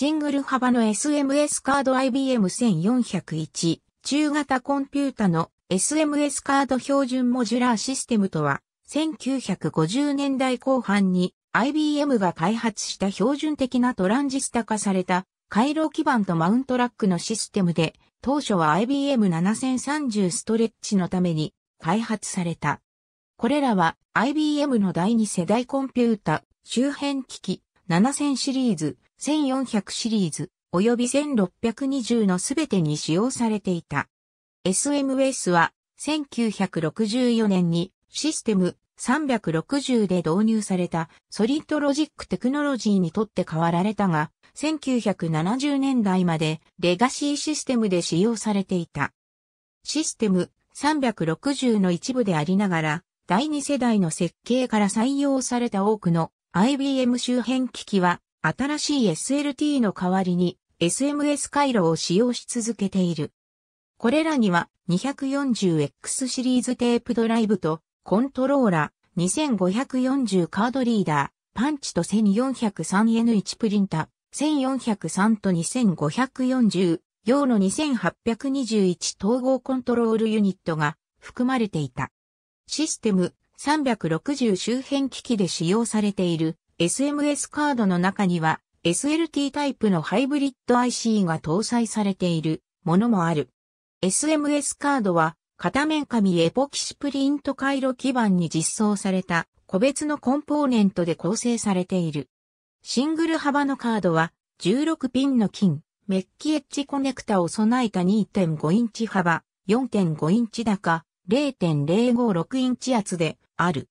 シングル幅の SMS カード IBM1401 中型コンピュータの SMS カード標準モジュラーシステムとは1950年代後半に IBM が開発した標準的なトランジスタ化された回路基板とマウントラックのシステムで当初は IBM7030 ストレッチのために開発された。これらは IBM の第2世代コンピュータ周辺機器7000シリーズ1400シリーズ、及び1620のすべてに使用されていた。s m s は1964年にシステム360で導入されたソリッドロジックテクノロジーにとって変わられたが、1970年代までレガシーシステムで使用されていた。システム360の一部でありながら、第二世代の設計から採用された多くの IBM 周辺機器は新しい SLT の代わりに SMS 回路を使用し続けている。これらには 240X シリーズテープドライブとコントローラ、ー、2540カードリーダー、パンチと 1403N1 プリンタ、1403と2540用の2821統合コントロールユニットが含まれていた。システム360周辺機器で使用されている SMS カードの中には SLT タイプのハイブリッド IC が搭載されているものもある。SMS カードは片面紙エポキシプリント回路基板に実装された個別のコンポーネントで構成されている。シングル幅のカードは16ピンの金、メッキエッジコネクタを備えた2.5インチ幅、4.5インチ高、0.056インチ厚である。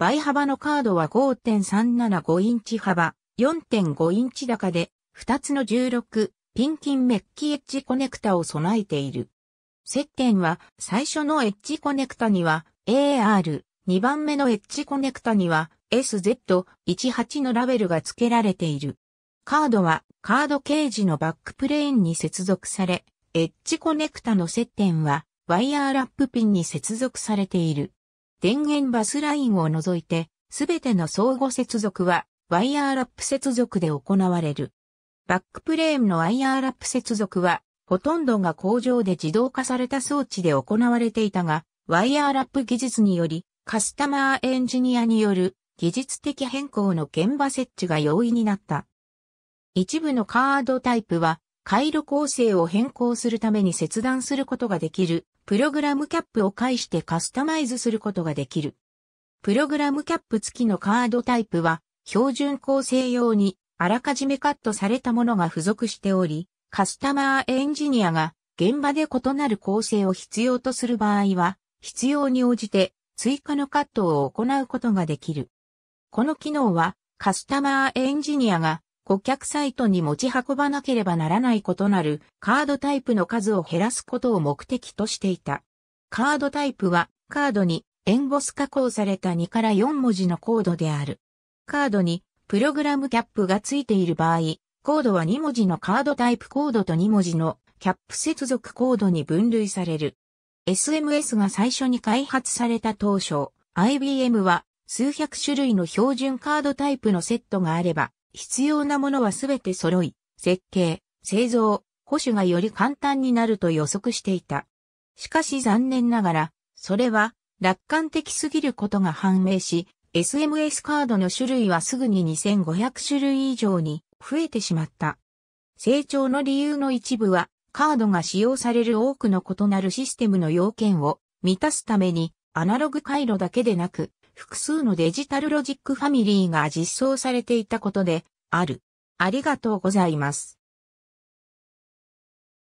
倍幅のカードは5.375インチ幅、4.5インチ高で、2つの16、ピンキンメッキエッジコネクタを備えている。接点は、最初のエッジコネクタには AR、2番目のエッジコネクタには SZ18 のラベルが付けられている。カードはカードケージのバックプレーンに接続され、エッジコネクタの接点はワイヤーラップピンに接続されている。電源バスラインを除いて、すべての相互接続は、ワイヤーラップ接続で行われる。バックプレーンのワイヤーラップ接続は、ほとんどが工場で自動化された装置で行われていたが、ワイヤーラップ技術により、カスタマーエンジニアによる技術的変更の現場設置が容易になった。一部のカードタイプは回路構成を変更するために切断することができる、プログラムキャップを介してカスタマイズすることができる。プログラムキャップ付きのカードタイプは、標準構成用にあらかじめカットされたものが付属しており、カスタマーエンジニアが現場で異なる構成を必要とする場合は、必要に応じて追加のカットを行うことができる。この機能はカスタマーエンジニアが顧客サイトに持ち運ばなければならない異なるカードタイプの数を減らすことを目的としていた。カードタイプはカードにエンボス加工された2から4文字のコードである。カードにプログラムキャップがついている場合、コードは2文字のカードタイプコードと2文字のキャップ接続コードに分類される。SMS が最初に開発された当初、IBM は数百種類の標準カードタイプのセットがあれば、必要なものはすべて揃い、設計、製造、保守がより簡単になると予測していた。しかし残念ながら、それは楽観的すぎることが判明し、SMS カードの種類はすぐに2500種類以上に増えてしまった。成長の理由の一部は、カードが使用される多くの異なるシステムの要件を満たすために、アナログ回路だけでなく、複数のデジタルロジックファミリーが実装されていたことである。ありがとうございます。